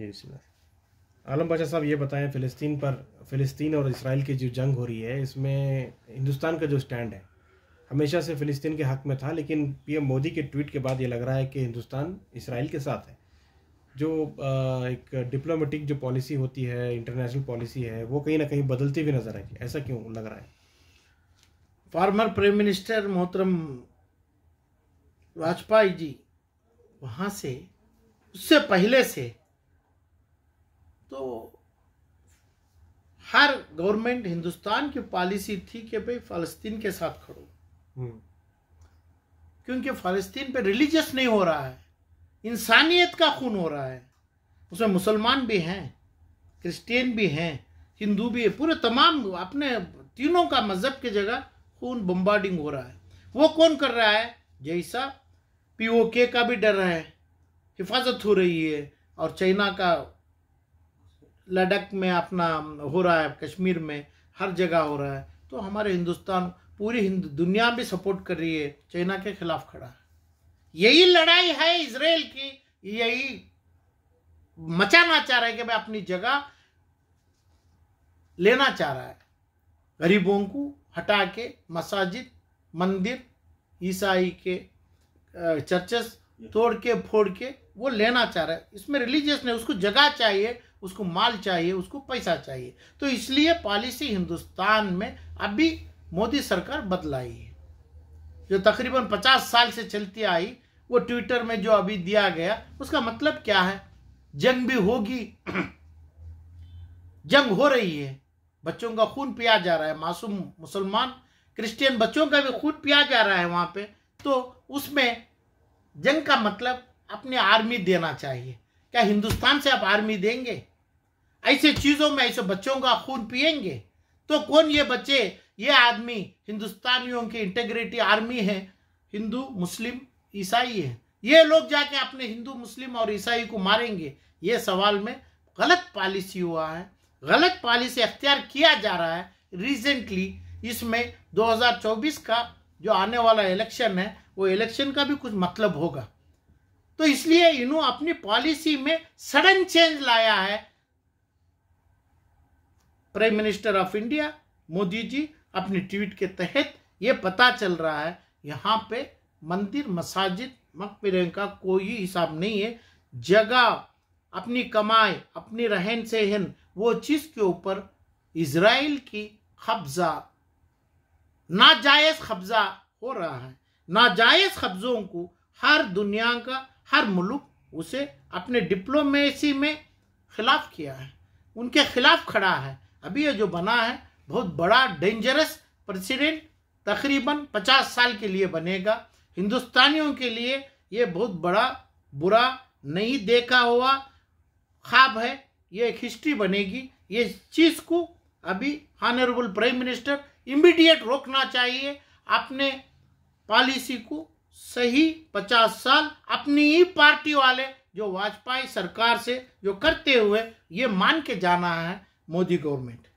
जी बिस्मिल्लाह आलम बादशाह साहब ये बताएं फ़िलिस्तीन पर फ़िलिस्तीन और इसराइल की जो जंग हो रही है इसमें हिंदुस्तान का जो स्टैंड है हमेशा से फ़िलिस्तीन के हक़ में था लेकिन पीएम मोदी के ट्वीट के बाद ये लग रहा है कि हिंदुस्तान इसराइल के साथ है जो एक डिप्लोमेटिक जो पॉलिसी होती है इंटरनेशनल पॉलिसी है वो कहीं ना कहीं बदलती हुई नज़र आएगी ऐसा क्यों लग रहा है फार्मर प्राइम मिनिस्टर मोहतरम वाजपेयी जी वहाँ से उससे पहले से तो हर गवर्नमेंट हिंदुस्तान की पॉलिसी थी कि भाई फ़लस्तीन के साथ खड़ो हम्म। क्योंकि फ़लस्तीन पे रिलीजियस नहीं हो रहा है इंसानियत का खून हो रहा है उसमें मुसलमान भी हैं क्रिश्चियन भी हैं हिंदू भी है पूरे तमाम अपने तीनों का मज़हब की जगह खून बम्बार्डिंग हो रहा है वो कौन कर रहा है जैसा पीओके का भी डर है हिफाजत हो रही है और चाइना का लद्दाख में अपना हो रहा है कश्मीर में हर जगह हो रहा है तो हमारे हिंदुस्तान पूरी हिंद दुनिया भी सपोर्ट कर रही है चाइना के खिलाफ खड़ा है यही लड़ाई है इसराइल की यही मचाना चाह रहा है कि भाई अपनी जगह लेना चाह रहा है गरीबों को हटा के मसाजिद मंदिर ईसाई के चर्चेस तोड़ के फोड़ के वो लेना चाह रहा है इसमें रिलीजियस नहीं उसको जगह चाहिए उसको माल चाहिए उसको पैसा चाहिए तो इसलिए पॉलिसी हिंदुस्तान में अभी मोदी सरकार बदलाई है जो तकरीबन पचास साल से चलती आई वो ट्विटर में जो अभी दिया गया उसका मतलब क्या है जंग भी होगी जंग हो रही है बच्चों का खून पिया जा रहा है मासूम मुसलमान क्रिश्चियन बच्चों का भी खून पिया जा रहा है वहां पे तो उसमें जंग का मतलब अपने आर्मी देना चाहिए क्या हिंदुस्तान से आप आर्मी देंगे ऐसे चीज़ों में ऐसे बच्चों का खून पिएंगे तो कौन ये बच्चे ये आदमी हिंदुस्तानियों की इंटेग्रिटी आर्मी है हिंदू मुस्लिम ईसाई है ये लोग जाके अपने हिंदू मुस्लिम और ईसाई को मारेंगे ये सवाल में गलत पॉलिसी हुआ है गलत पॉलिसी अख्तियार किया जा रहा है रिसेंटली इसमें 2024 का जो आने वाला इलेक्शन है वो इलेक्शन का भी कुछ मतलब होगा तो इसलिए इन्हों अपनी पॉलिसी में सडन चेंज लाया है prime minister of India Modi ji अपनी ट्वीट के तहत ये पता चल रहा है यहाँ पे मंदिर मसाजिद मकबरे का कोई हिसाब नहीं है जगह अपनी कमाई अपनी रहन सहन वो चीज़ के ऊपर इसराइल की कब्जा नाजायज कब्जा हो रहा है नाजायज कब्ज़ों को हर दुनिया का हर मुल्क उसे अपने डिप्लोमेसी में खिलाफ किया है उनके खिलाफ खड़ा है अभी ये जो बना है बहुत बड़ा डेंजरस प्रेसिडेंट तकरीबन पचास साल के लिए बनेगा हिंदुस्तानियों के लिए ये बहुत बड़ा बुरा नहीं देखा हुआ ख्वाब है ये एक हिस्ट्री बनेगी ये चीज़ को अभी हॉनरेबल प्राइम मिनिस्टर इमीडिएट रोकना चाहिए अपने पॉलिसी को सही पचास साल अपनी ही पार्टी वाले जो वाजपेयी सरकार से जो करते हुए ये मान के जाना है मोदी गवर्नमेंट